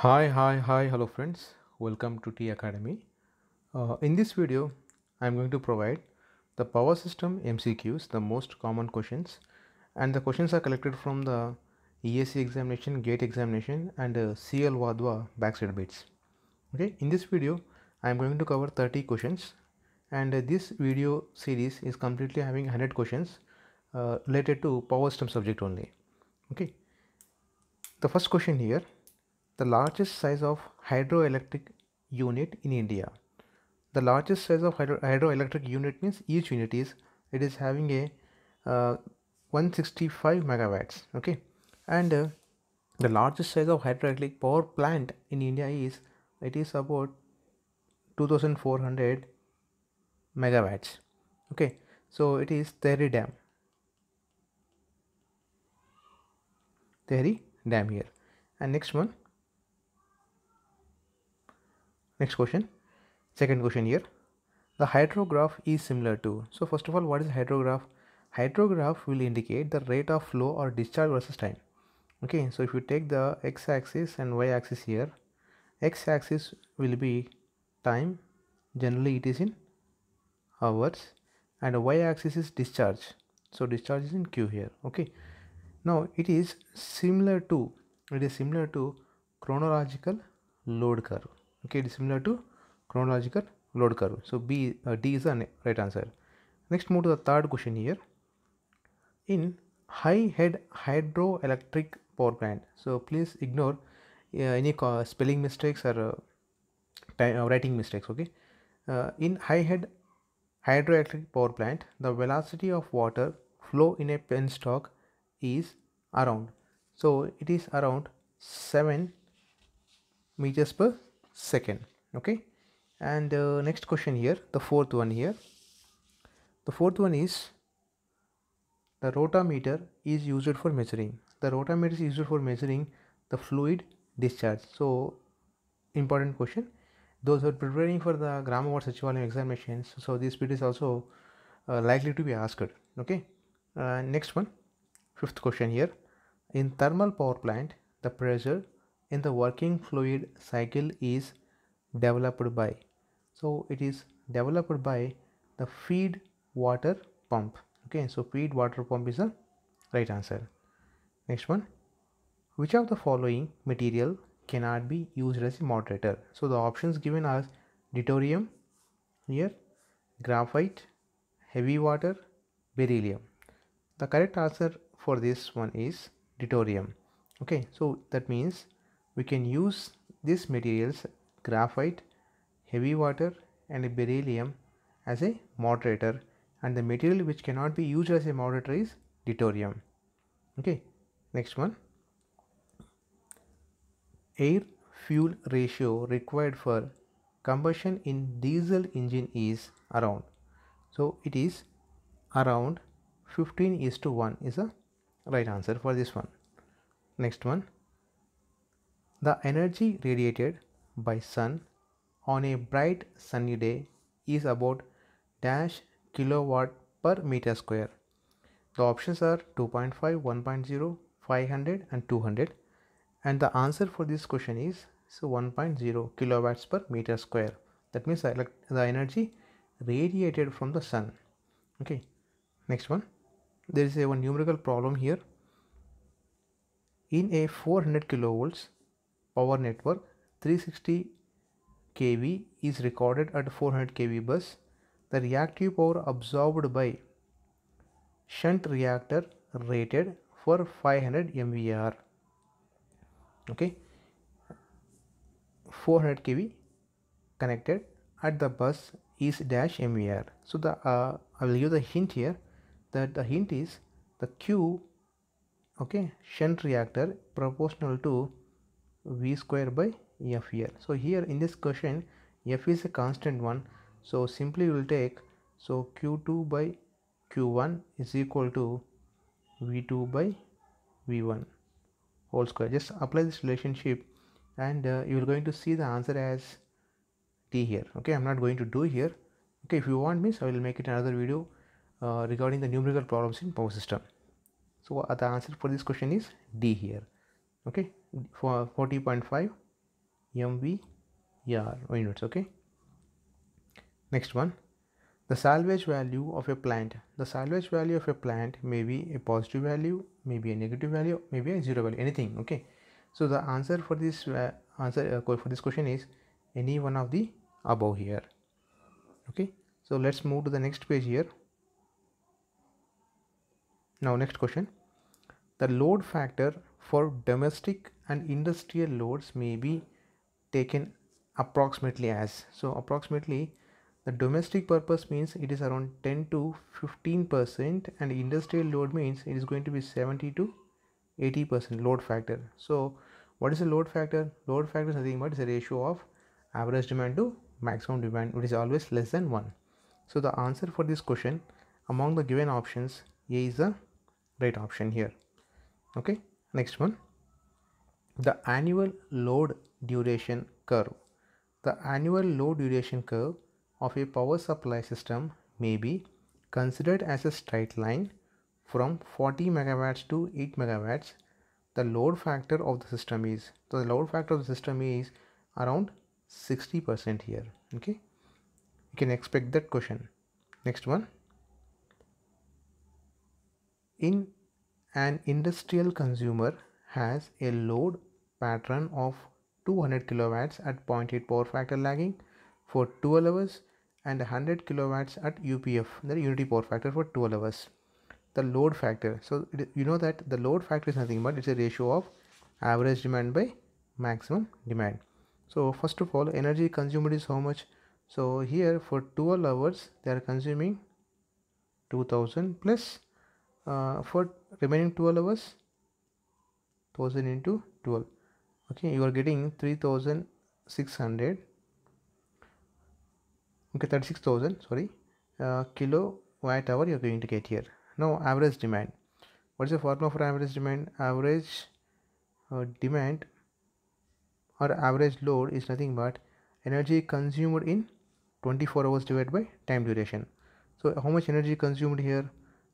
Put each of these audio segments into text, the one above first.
Hi, hi, hi, hello friends. Welcome to T Academy. Uh, in this video, I'm going to provide the power system MCQs, the most common questions, and the questions are collected from the ESC examination, GATE examination, and uh, CL Wadhwa backside bits. Okay, in this video, I'm going to cover 30 questions, and uh, this video series is completely having 100 questions uh, related to power system subject only. Okay, the first question here the largest size of hydroelectric unit in India. The largest size of hydro hydroelectric unit means each unit is it is having a uh, 165 megawatts okay and uh, the largest size of hydroelectric power plant in India is it is about 2400 megawatts okay so it is Tehri dam Tehri dam here and next one Next question, second question here. The hydrograph is similar to. So first of all, what is hydrograph? Hydrograph will indicate the rate of flow or discharge versus time. Okay, so if you take the x-axis and y-axis here, x-axis will be time. Generally, it is in hours and y-axis is discharge. So discharge is in Q here. Okay. Now it is similar to, it is similar to chronological load curve okay it is similar to chronological load curve so b uh, d is the right answer next move to the third question here in high head hydroelectric power plant so please ignore uh, any spelling mistakes or uh, uh writing mistakes okay uh, in high head hydroelectric power plant the velocity of water flow in a penstock is around so it is around 7 meters per second okay and uh, next question here the fourth one here the fourth one is the rotameter is used for measuring the rotameter is used for measuring the fluid discharge so important question those who are preparing for the grammar or such volume examinations so this bit is also uh, likely to be asked okay uh, next one fifth question here in thermal power plant the pressure in the working fluid cycle is developed by so it is developed by the feed water pump okay so feed water pump is the right answer next one which of the following material cannot be used as a moderator so the options given are deuterium here graphite heavy water beryllium the correct answer for this one is deuterium okay so that means we can use these materials graphite, heavy water and beryllium as a moderator and the material which cannot be used as a moderator is deuterium. Okay, next one. Air fuel ratio required for combustion in diesel engine is around. So it is around 15 is to 1 is a right answer for this one. Next one the energy radiated by sun on a bright sunny day is about dash kilowatt per meter square. The options are 2.5, 1.0, 500 and 200 and the answer for this question is so 1.0 kilowatts per meter square. That means the energy radiated from the sun. Okay, next one. There is a one numerical problem here. In a 400 kilovolts power network 360 kV is recorded at 400 kV bus. The reactive power absorbed by shunt reactor rated for 500 MVAR. Okay, 400 kV connected at the bus is dash MVR. So the uh, I will give the hint here that the hint is the Q okay shunt reactor proportional to v square by f here so here in this question f is a constant one so simply we'll take so q2 by q1 is equal to v2 by v1 whole square just apply this relationship and uh, you're going to see the answer as t here okay i'm not going to do here okay if you want me so i will make it another video uh, regarding the numerical problems in power system so uh, the answer for this question is d here okay for 40.5 MVR units okay next one the salvage value of a plant the salvage value of a plant may be a positive value may be a negative value may be a zero value anything okay so the answer for this uh, answer uh, for this question is any one of the above here okay so let's move to the next page here now next question the load factor for domestic and industrial loads may be taken approximately as so approximately the domestic purpose means it is around 10 to 15 percent and industrial load means it is going to be 70 to 80 percent load factor so what is the load factor load factor is nothing but it's a ratio of average demand to maximum demand which is always less than 1 so the answer for this question among the given options a is the right option here okay Next one, the annual load duration curve. The annual load duration curve of a power supply system may be considered as a straight line from 40 megawatts to 8 megawatts. The load factor of the system is the load factor of the system is around 60% here. Okay, you can expect that question. Next one. In an industrial consumer has a load pattern of 200 kilowatts at 0.8 power factor lagging for 12 hours and 100 kilowatts at UPF, the unity power factor for 12 hours. The load factor. So you know that the load factor is nothing but it's a ratio of average demand by maximum demand. So first of all, energy consumed is how much? So here for 12 hours, they are consuming 2000 plus uh, for remaining 12 hours 1000 into 12 okay you are getting 3600 okay 36000 sorry uh, kilowatt hour you're going to get here now average demand what is the formula for average demand average uh, demand or average load is nothing but energy consumed in 24 hours divided by time duration so how much energy consumed here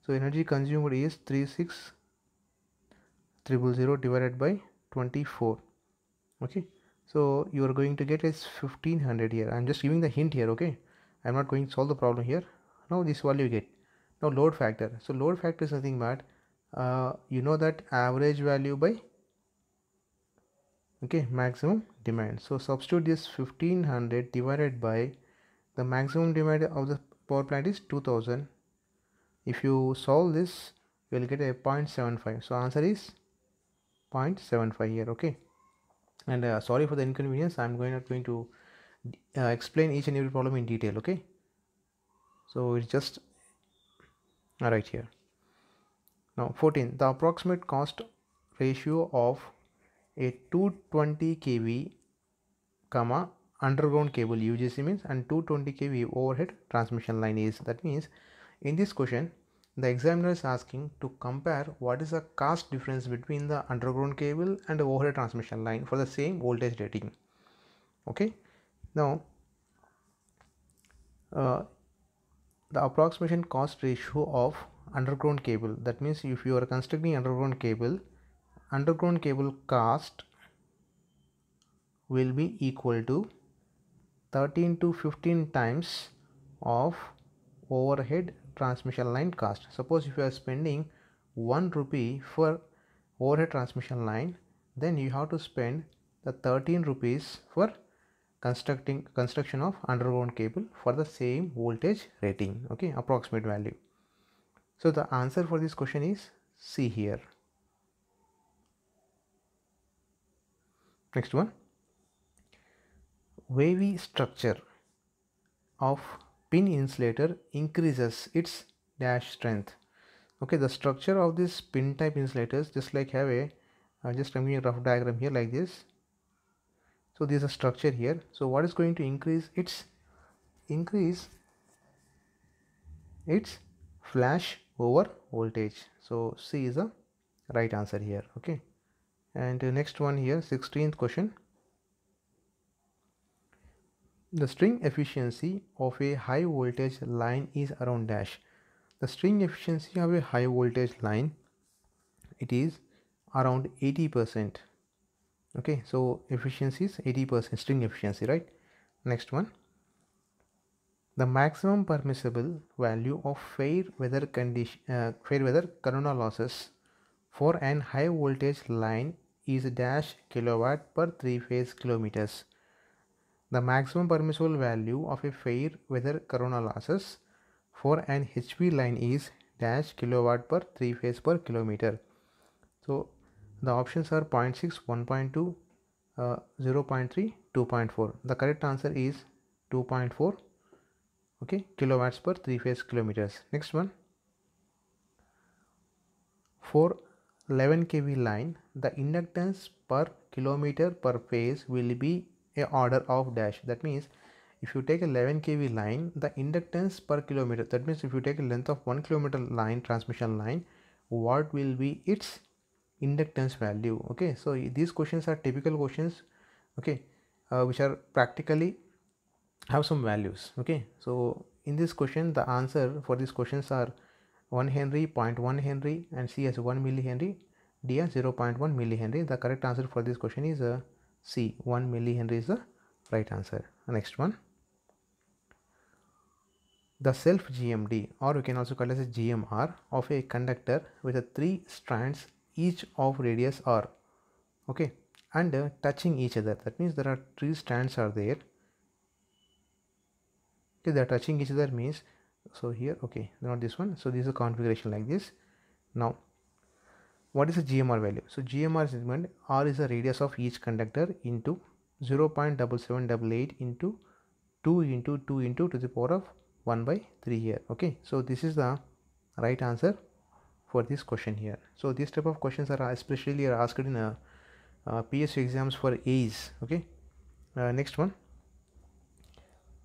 so energy consumed is 36000 divided by 24. Okay. So you are going to get is 1500 here. I'm just giving the hint here. Okay. I'm not going to solve the problem here. Now this value you get. Now load factor. So load factor is nothing but uh, you know that average value by okay maximum demand. So substitute this 1500 divided by the maximum demand of the power plant is 2000 if you solve this you will get a 0.75 so answer is 0.75 here okay and uh, sorry for the inconvenience i'm going not going to uh, explain each and every problem in detail okay so it's just right here now 14 the approximate cost ratio of a 220 kV comma underground cable UGC means and 220 kV overhead transmission line is that means in this question, the examiner is asking to compare what is the cost difference between the underground cable and the overhead transmission line for the same voltage rating. Okay, now uh, the approximation cost ratio of underground cable that means if you are constructing underground cable underground cable cost will be equal to 13 to 15 times of overhead transmission line cost. Suppose if you are spending 1 rupee for overhead transmission line, then you have to spend the 13 rupees for constructing construction of underground cable for the same voltage rating, okay, approximate value. So the answer for this question is C here. Next one, wavy structure of pin insulator increases its dash strength okay the structure of this pin type insulators just like have a uh, just I'm giving a rough diagram here like this so this is a structure here so what is going to increase its increase its flash over voltage so C is a right answer here okay and uh, next one here 16th question the string efficiency of a high voltage line is around dash. The string efficiency of a high voltage line, it is around 80%. Okay, so efficiency is 80% string efficiency, right? Next one. The maximum permissible value of fair weather condition, uh, fair weather corona losses for an high voltage line is dash kilowatt per three phase kilometers the maximum permissible value of a fair weather corona losses for an HV line is dash kilowatt per 3 phase per kilometer. So the options are 0.6, 1.2, uh, 0.3, 2.4. The correct answer is 2.4 okay kilowatts per 3 phase kilometers. Next one for 11 kV line the inductance per kilometer per phase will be a order of dash that means if you take 11 kV line the inductance per kilometer that means if you take a length of 1 kilometer line transmission line what will be its inductance value okay so these questions are typical questions okay uh, which are practically have some values okay so in this question the answer for these questions are 1 henry 0.1 henry and c as 1 millihenry d as 0.1 millihenry the correct answer for this question is uh, C 1 millihenry is the right answer. Next one. The self GMD or we can also call it as GMR of a conductor with a three strands each of radius r okay and uh, touching each other that means there are three strands are there okay they are touching each other means so here okay not this one so this is a configuration like this now what is the GMR value? So GMR is meant R is the radius of each conductor into 0 0.7788 into 2 into 2 into to the power of 1 by 3 here. Okay, so this is the right answer for this question here. So these type of questions are especially are asked in a, uh, a uh, PSU exams for A's. Okay, uh, next one.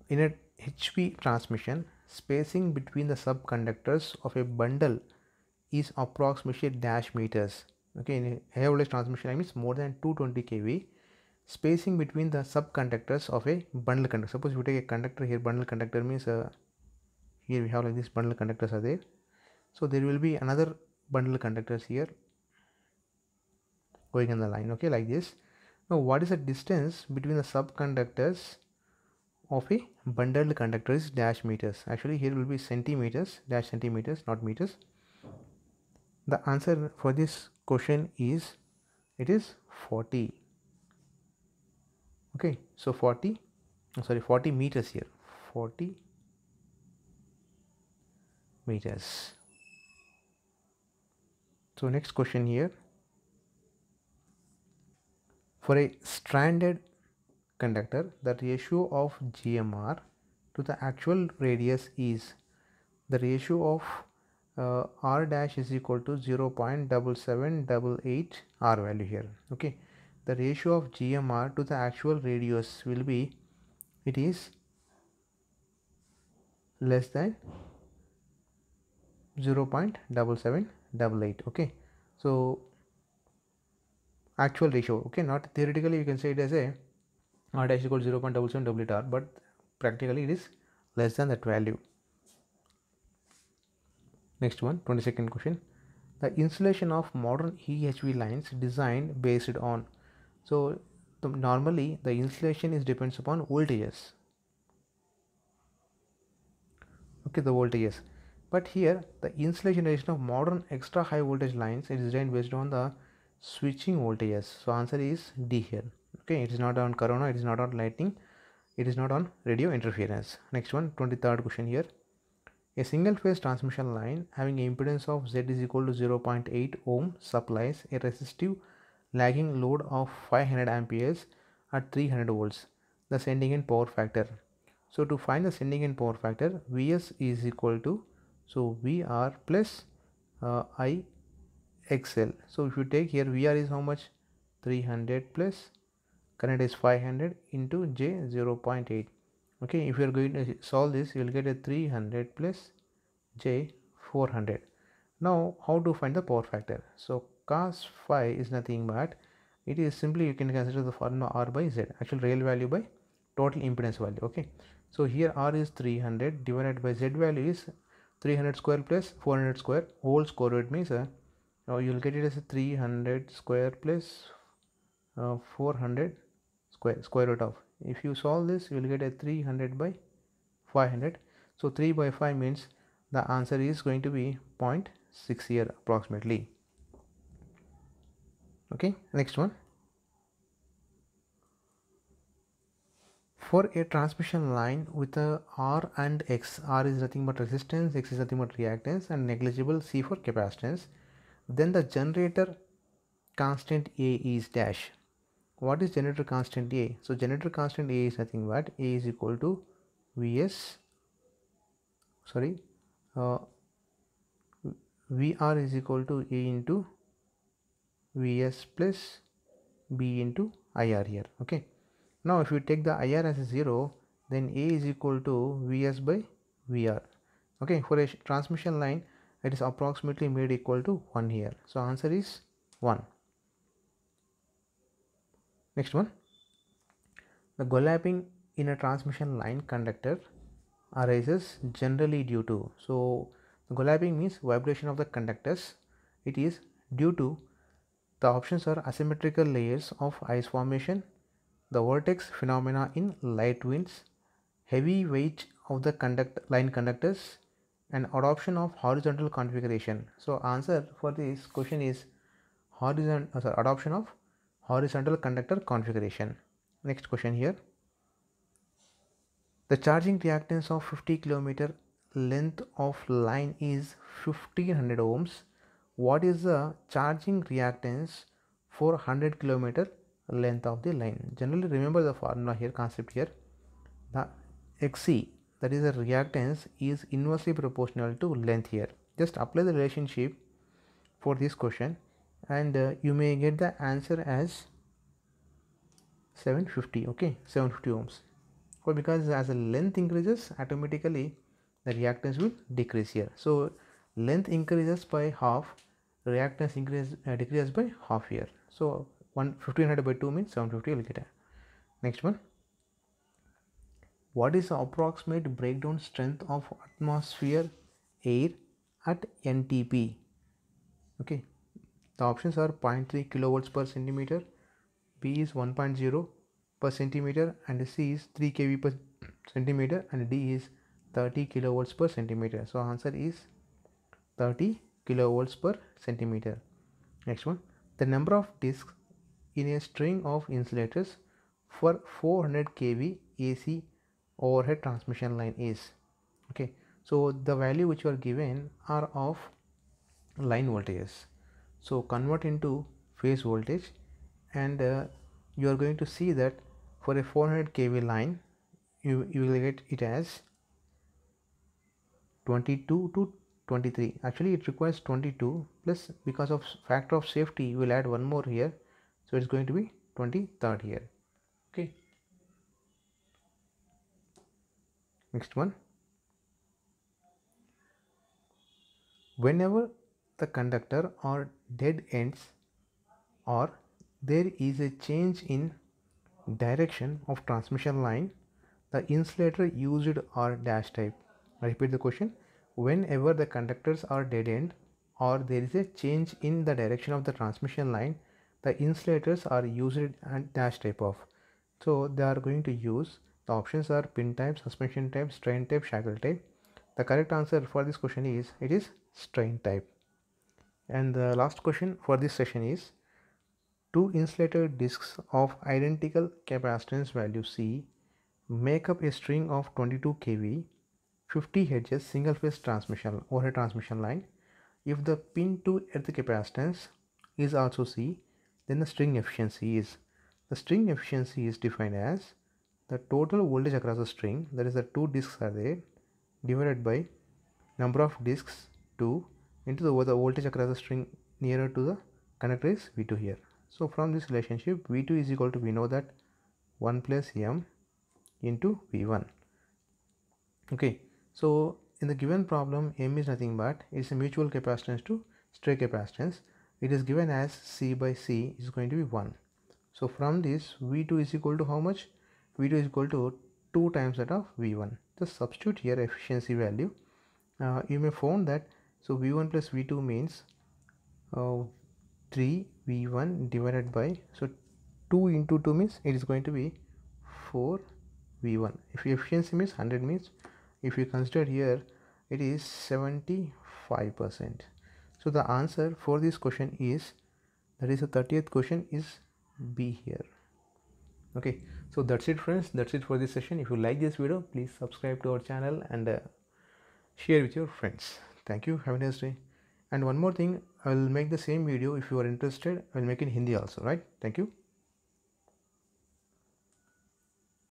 In a HV transmission, spacing between the subconductors of a bundle is approximately dash meters okay in high voltage transmission line is more than 220 kV spacing between the subconductors of a bundle conductor suppose you take a conductor here bundle conductor means uh, here we have like this bundle conductors are there so there will be another bundle conductors here going in the line okay like this now what is the distance between the subconductors of a bundled conductor is dash meters actually here will be centimeters dash centimeters not meters the answer for this question is it is 40 okay so 40 sorry 40 meters here 40 meters so next question here for a stranded conductor the ratio of GMR to the actual radius is the ratio of uh, r dash is equal to 0 0.7788 r value here okay the ratio of gmr to the actual radius will be it is less than 0 0.7788 okay so actual ratio okay not theoretically you can say it as a r dash equal 0 0.7788 r but practically it is less than that value Next one, 22nd question. The insulation of modern EHV lines designed based on. So the, normally the insulation is depends upon voltages. Okay, the voltages. But here the insulation of modern extra high voltage lines is designed based on the switching voltages. So answer is D here. Okay, it is not on corona, it is not on lightning, it is not on radio interference. Next one, 23rd question here a single phase transmission line having impedance of Z is equal to 0.8 ohm supplies a resistive lagging load of 500 amperes at 300 volts, the sending end power factor. So to find the sending end power factor, Vs is equal to, so Vr plus uh, I XL. So if you take here VR is how much? 300 plus current is 500 into J 0.8 okay if you are going to solve this you will get a 300 plus j 400 now how to find the power factor so cos phi is nothing but it is simply you can consider the formula r by z actual real value by total impedance value okay so here r is 300 divided by z value is 300 square plus 400 square whole square root means uh, now you'll get it as 300 square plus, uh, 400 square square root of if you solve this you will get a 300 by 500 so 3 by 5 means the answer is going to be 0.6 year approximately okay next one for a transmission line with a R and X, R is nothing but resistance, X is nothing but reactance and negligible C for capacitance, then the generator constant A is dash what is generator constant A? So generator constant A is nothing but A is equal to Vs sorry uh, VR is equal to A into Vs plus B into IR here okay. Now if you take the IR as a 0 then A is equal to Vs by VR okay for a transmission line it is approximately made equal to 1 here. So answer is 1. Next one, the overlapping in a transmission line conductor arises generally due to. So, overlapping means vibration of the conductors. It is due to the options are asymmetrical layers of ice formation, the vortex phenomena in light winds, heavy weight of the conduct line conductors, and adoption of horizontal configuration. So answer for this question is horizontal uh, adoption of horizontal conductor configuration. Next question here. The charging reactance of 50 km length of line is 1500 ohms. What is the charging reactance for 100 km length of the line? Generally remember the formula here, concept here. The XC that is the reactance is inversely proportional to length here. Just apply the relationship for this question and uh, you may get the answer as 750 okay 750 ohms well because as the length increases automatically the reactance will decrease here so length increases by half reactance increase uh, decreases by half here so 1500 by 2 means 750 will get a next one what is the approximate breakdown strength of atmosphere air at ntp okay the options are 0.3 kilovolts per centimeter, B is 1.0 per centimeter and C is 3 kV per centimeter and D is 30 kilovolts per centimeter. So answer is 30 kilovolts per centimeter. Next one, the number of disks in a string of insulators for 400 kV AC overhead transmission line is okay so the value which you are given are of line voltages so convert into phase voltage and uh, you are going to see that for a 400 kV line you, you will get it as 22 to 23 actually it requires 22 plus because of factor of safety you will add one more here so it's going to be 23rd here okay next one whenever the conductor or dead ends or there is a change in direction of transmission line the insulator used are dash type I repeat the question whenever the conductors are dead end or there is a change in the direction of the transmission line the insulators are used and dash type of so they are going to use the options are pin type suspension type strain type shackle type the correct answer for this question is it is strain type and the last question for this session is two insulated disks of identical capacitance value C make up a string of 22 kV 50 hedges single phase transmission or a transmission line if the pin to earth capacitance is also C then the string efficiency is the string efficiency is defined as the total voltage across the string that is the two disks are there divided by number of disks 2 into the, the voltage across the string nearer to the connector is V2 here. So from this relationship V2 is equal to we know that 1 plus M into V1. Okay, so in the given problem M is nothing but it's a mutual capacitance to stray capacitance. It is given as C by C is going to be 1. So from this V2 is equal to how much? V2 is equal to 2 times that of V1. Just substitute here efficiency value. Uh, you may find that so V1 plus V2 means uh, 3 V1 divided by, so 2 into 2 means it is going to be 4 V1. If efficiency means 100 means if you consider here it is 75%. So the answer for this question is that is the 30th question is B here. Okay, so that's it friends. That's it for this session. If you like this video, please subscribe to our channel and uh, share with your friends. Thank you. Have a nice day. And one more thing, I will make the same video if you are interested. I will make in Hindi also, right? Thank you.